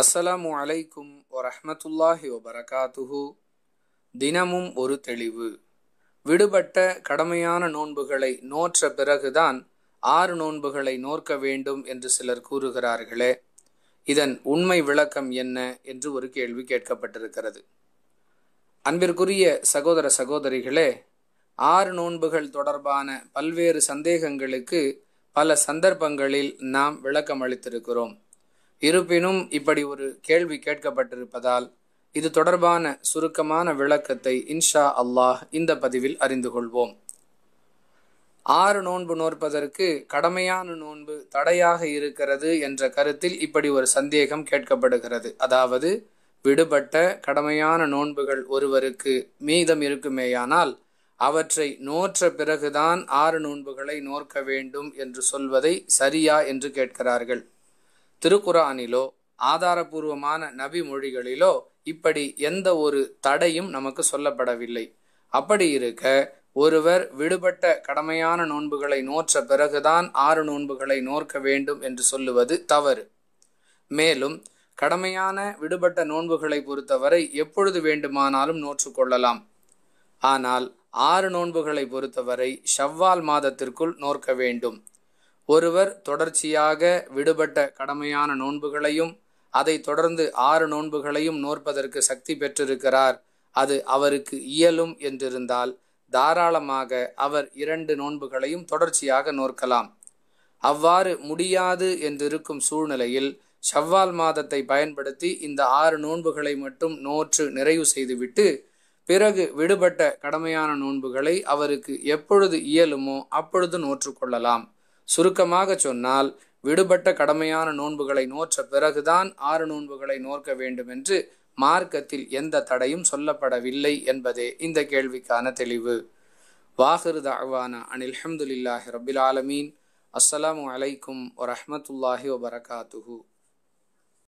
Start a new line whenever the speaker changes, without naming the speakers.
அஸ்ஸலாமு அலைக்கும் வரஹமத்துல்லாஹி வபரகாத்துஹு தினமும் ஒரு தெளிவு விடுபட்ட கடமையான நோன்புகளை நோற்ற பிறகுதான் ஆறு நோன்புகளை நோற்க வேண்டும் என்று சிலர் கூறுகிறார்களே இதன் உண்மை விளக்கம் என்ன என்று ஒரு கேள்வி கேட்கப்பட்டிருக்கிறது அன்பிற்குரிய சகோதர சகோதரிகளே ஆறு நோன்புகள் தொடர்பான பல்வேறு சந்தேகங்களுக்கு பல சந்தர்ப்பங்களில் நாம் விளக்கம் அளித்திருக்கிறோம் இருப்பினும் இப்படி ஒரு கேள்வி கேட்கப்பட்டிருப்பதால் இது தொடர்பான சுருக்கமான விளக்கத்தை இன்ஷா அல்லாஹ் இந்த பதிவில் அறிந்து கொள்வோம் ஆறு நோன்பு நோற்பதற்கு கடமையான நோன்பு தடையாக இருக்கிறது என்ற கருத்தில் இப்படி ஒரு சந்தேகம் கேட்கப்படுகிறது அதாவது விடுபட்ட கடமையான நோன்புகள் ஒருவருக்கு மீதம் இருக்குமேயானால் அவற்றை நோற்ற பிறகுதான் ஆறு நோன்புகளை நோற்க வேண்டும் என்று சொல்வதை சரியா என்று கேட்கிறார்கள் திருக்குரானிலோ ஆதாரபூர்வமான நபி மொழிகளிலோ இப்படி எந்த ஒரு தடையும் நமக்கு சொல்லப்படவில்லை அப்படி இருக்க ஒருவர் விடுபட்ட கடமையான நோன்புகளை நோற்ற பிறகுதான் ஆறு நோன்புகளை நோற்க வேண்டும் என்று சொல்லுவது தவறு மேலும் கடமையான விடுபட்ட நோன்புகளை பொறுத்தவரை எப்பொழுது வேண்டுமானாலும் நோற்று கொள்ளலாம் ஆனால் ஆறு நோன்புகளை பொறுத்தவரை ஷவ்வால் மாதத்திற்குள் நோற்க வேண்டும் ஒருவர் தொடர்ச்சியாக விடுபட்ட கடமையான நோன்புகளையும் அதை தொடர்ந்து ஆறு நோன்புகளையும் நோற்பதற்கு சக்தி பெற்றிருக்கிறார் அது அவருக்கு இயலும் என்றிருந்தால் தாராளமாக அவர் இரண்டு நோன்புகளையும் தொடர்ச்சியாக நோற்கலாம் அவ்வாறு முடியாது என்றிருக்கும் சூழ்நிலையில் சவ்வால் மாதத்தை பயன்படுத்தி இந்த ஆறு நோன்புகளை மட்டும் நோற்று நிறைவு செய்துவிட்டு பிறகு விடுபட்ட கடமையான நோன்புகளை அவருக்கு எப்பொழுது இயலுமோ அப்பொழுது நோற்று கொள்ளலாம் சுருக்கமாக சொன்னால் விடுபட்ட கடமையான நோன்புகளை நோற்ற பிறகுதான் ஆறு நோன்புகளை நோக்க வேண்டும் என்று மார்க்கத்தில் எந்த தடையும் சொல்லப்படவில்லை என்பதே இந்த கேள்விக்கான தெளிவு வாஹிருத அவானா அனில் ஹம்துலில்லாஹி ரபில் ஆலமீன் அஸ்ஸலாமு அலைக்கும் வரமத்துல்லாஹி வபரகாத்துஹூ